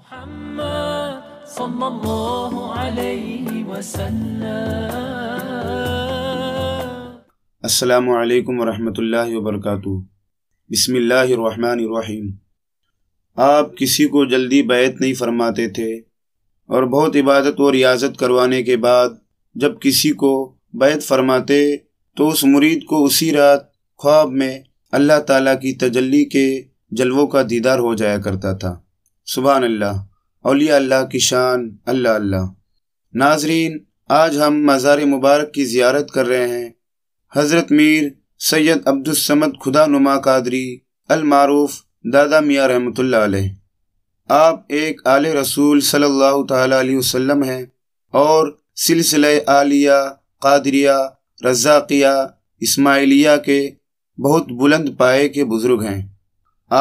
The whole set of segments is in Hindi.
محمد صلى الله عليه आप किसी को जल्दी बैत नहीं फरमाते थे और बहुत इबादत और रियाजत करवाने के बाद जब किसी को बैत फरमाते तो उस मुरीद को उसी रात ख्वाब में अल्लाह ताला की तजली के जलवों का दीदार हो जाया करता था सुबह अल्लाह अलिया अल्लाह की शान अल्लाह अल्लाह नाजरीन आज हम मज़ार मुबारक की ज़ियारत कर रहे हैं हज़रत मीर सैयद अब्दुलसमद खुदा नुमा कादरी अलमारूफ दादा मियाँ रहमत आप एक आल रसूल सल्लल्लाहु अलैहि वसल्लम हैं और सिलसिले आलिया कादरिया रज़ाकिया इस्माइलिया के बहुत बुलंद पाए के बुज़ुर्ग हैं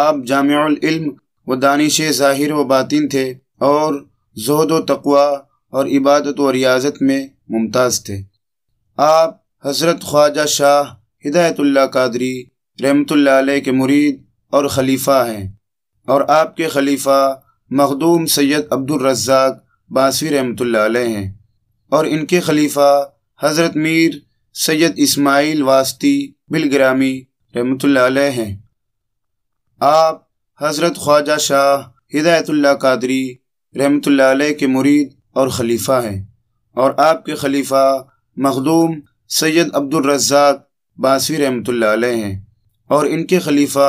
आप जाम वो दानिश ज़ाहिर व बातिन थे और जहद व तकवा और इबादत व रियाजत में मुमताज़ थे आप हज़रत ख्वाजा शाह हिदायतुल्ला कादरी रहमतुल्लाह अलैह के मुरीद और खलीफा हैं और आपके खलीफा मखदूम सैयद अब्दुलरजाक बासवी रहमतुल्लाह अलैह हैं और इनके खलीफा हज़रत मीर सैयद इस्माइल वास्ती बिलग्रामी रहमतुल्लाह अलैह हैं आप हज़रत ख्वाजा शाह हिदायतुल्ला कादरी रहमतुल्ला के मुरीद और खलीफा हैं और आपके खलीफा मखदूम सैयद अब्दुलरजाक बासवी रहमतुल्ला हैं और इनके खलीफा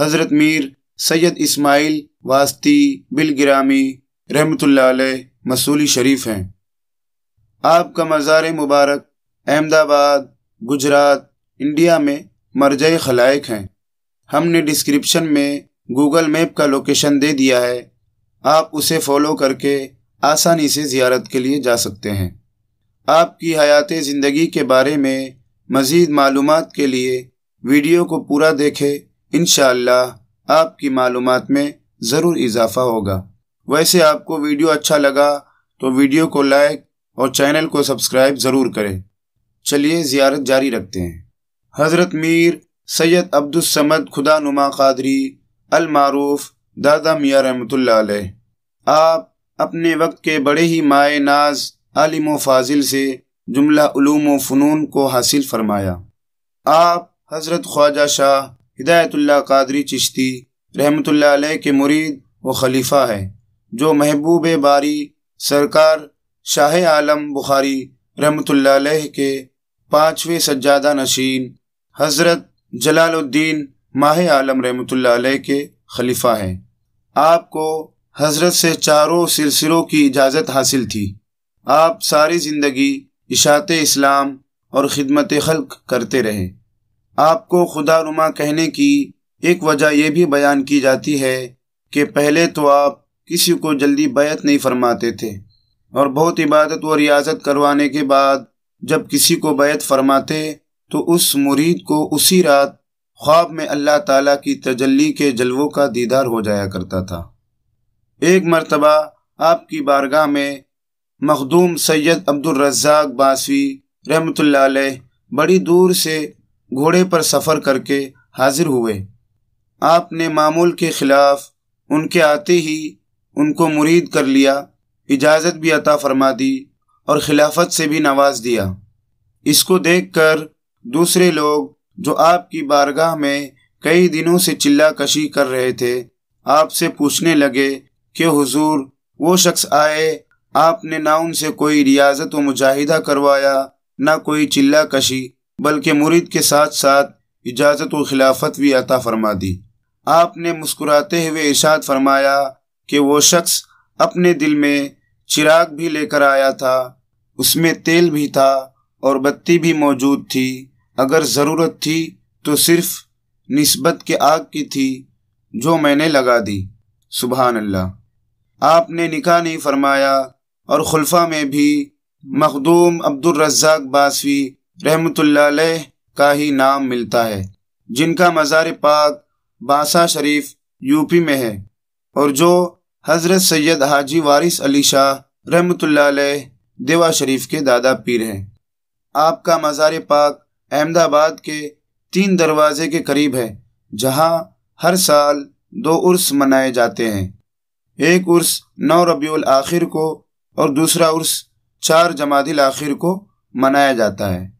हज़रत मीर सैयद इस्माइल वास्ती बिलगिरामी रहमतुल्ला मसूली शरीफ हैं आपका मज़ार मुबारक अहमदाबाद गुजरात इंडिया में मरज खलाइक हैं हमने डिस्क्रिप्शन में गूगल मैप का लोकेशन दे दिया है आप उसे फॉलो करके आसानी से ज़ियारत के लिए जा सकते हैं आपकी हयात ज़िंदगी के बारे में मज़ीद मालूम के लिए वीडियो को पूरा देखें इन आपकी मालूम में ज़रूर इजाफ़ा होगा वैसे आपको वीडियो अच्छा लगा तो वीडियो को लाइक और चैनल को सब्सक्राइब ज़रूर करें चलिए ज़ियारत जारी रखते हैं हज़रत मीर सैयद अब्दुलसमद खुदा नुमा कादरी अलमारूफ दादा मियाँ रहमत आप अपने वक्त के बड़े ही माए नाज आलिम फाजिल से जुमला फ़नून को हासिल फरमाया आप हज़रत ख्वाजा शाह हिदायतुल्ला कादरी चिश्ती रहमत के मुरीद व खलीफा है जो महबूब बारी सरकार शाह आलम बुखारी रहमत के पाँचवें सज्जादा नशीन हज़रत जलालुद्दीन माह आलम रहमत के खलीफा हैं आपको हजरत से चारों सिलसिलों की इजाज़त हासिल थी आप सारी ज़िंदगी इशात इस्लाम और ख़िदमत खल्क करते रहे आपको खुदा नुमा कहने की एक वजह यह भी बयान की जाती है कि पहले तो आप किसी को जल्दी बैत नहीं फरमाते थे और बहुत इबादत व रियाजत करवाने के बाद जब किसी को बैत फरमाते तो उस मुरीद को उसी रात ख्वाब में अल्लाह ताला की तजल्ली के जलवों का दीदार हो जाया करता था एक मरतबा आपकी बारगाह में मखदूम सैयद अब्दुलरजाक बासवी रहमत बड़ी दूर से घोड़े पर सफ़र करके हाजिर हुए आपने मामूल के ख़िलाफ़ उनके आते ही उनको मुरीद कर लिया इजाज़त भी अता फरमा दी और खिलाफत से भी नवाज दिया इसको देखकर दूसरे लोग जो आपकी बारगाह में कई दिनों से चिल्ला कशी कर रहे थे आपसे पूछने लगे कि हुजूर वो शख्स आए आपने ना उनसे कोई रियाजत व मुजाहिदा करवाया ना कोई चिल्ला कशी बल्कि मुरीद के साथ साथ इजाज़त व खिलाफत भी अता फरमा दी आपने मुस्कुराते हुए इशाद फरमाया कि वो शख्स अपने दिल में चिराग भी लेकर आया था उसमें तेल भी था और बत्ती भी मौजूद थी अगर ज़रूरत थी तो सिर्फ नस्बत के आग की थी जो मैंने लगा दी सुबहानल्ला अल्लाह आपने निका नहीं फरमाया और खुलफा में भी मखदूम अब्दुलरजाक बासवी रहमतुल्लाह का ही नाम मिलता है जिनका मज़ार पाक बासा शरीफ यूपी में है और जो हज़रत सैयद हाजी वारिस अली शाह रहमतुल्लाह देवा शरीफ के दादा पीर हैं आपका मज़ार पाक अहमदाबाद के तीन दरवाजे के करीब है जहां हर साल दो उर्स मनाए जाते हैं एक उर्स नौ रबील आखिर को और दूसरा उर्स चार जमादिल आखिर को मनाया जाता है